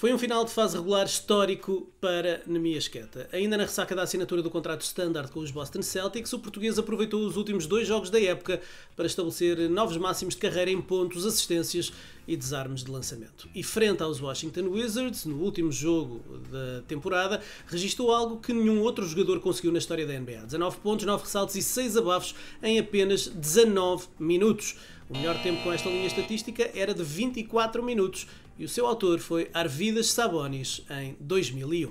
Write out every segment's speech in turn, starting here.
Foi um final de fase regular histórico para Nemias Queta. Ainda na ressaca da assinatura do contrato standard com os Boston Celtics, o português aproveitou os últimos dois jogos da época para estabelecer novos máximos de carreira em pontos, assistências e desarmes de lançamento. E frente aos Washington Wizards, no último jogo da temporada, registrou algo que nenhum outro jogador conseguiu na história da NBA. 19 pontos, 9 ressaltos e 6 abafos em apenas 19 minutos. O melhor tempo com esta linha estatística era de 24 minutos e o seu autor foi Arvidas Sabonis, em 2001.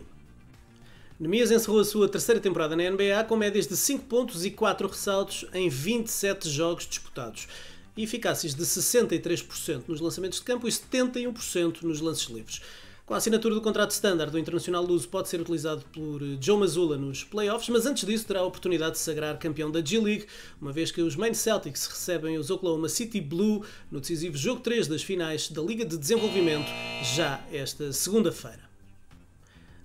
Nemias encerrou a sua terceira temporada na NBA com médias de 5 pontos e 4 ressaltos em 27 jogos disputados e eficácias de 63% nos lançamentos de campo e 71% nos lances livres. Com a assinatura do contrato standard, o Internacional Luso pode ser utilizado por eh, Joe Mazzulla nos playoffs, mas antes disso terá a oportunidade de sagrar campeão da G-League, uma vez que os Maine Celtics recebem os Oklahoma City Blue no decisivo jogo 3 das finais da Liga de Desenvolvimento já esta segunda-feira.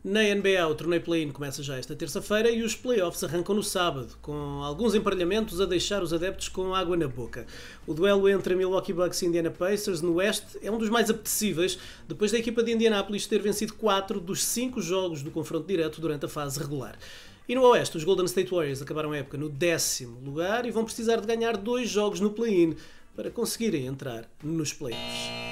Na NBA, o torneio play-in começa já esta terça-feira e os playoffs arrancam no sábado, com alguns emparelhamentos a deixar os adeptos com água na boca. O duelo entre Milwaukee Bucks e Indiana Pacers no Oeste é um dos mais apetecíveis, depois da equipa de Indianapolis ter vencido 4 dos 5 jogos do confronto direto durante a fase regular. E no Oeste, os Golden State Warriors acabaram a época no décimo lugar e vão precisar de ganhar dois jogos no play-in para conseguirem entrar nos playoffs.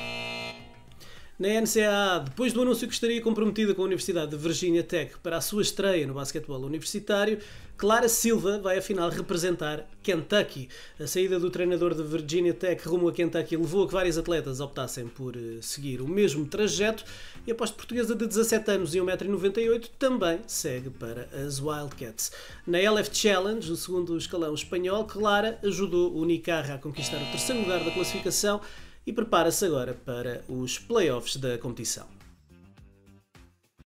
Na NCAA, depois do anúncio que estaria comprometida com a Universidade de Virginia Tech para a sua estreia no basquetebol universitário, Clara Silva vai afinal representar Kentucky. A saída do treinador de Virginia Tech rumo a Kentucky levou a que várias atletas optassem por eh, seguir o mesmo trajeto e a posta portuguesa de 17 anos e 1,98m também segue para as Wildcats. Na LF Challenge, o segundo escalão espanhol, Clara ajudou o Unicarra a conquistar o terceiro lugar da classificação e prepara-se agora para os playoffs da competição.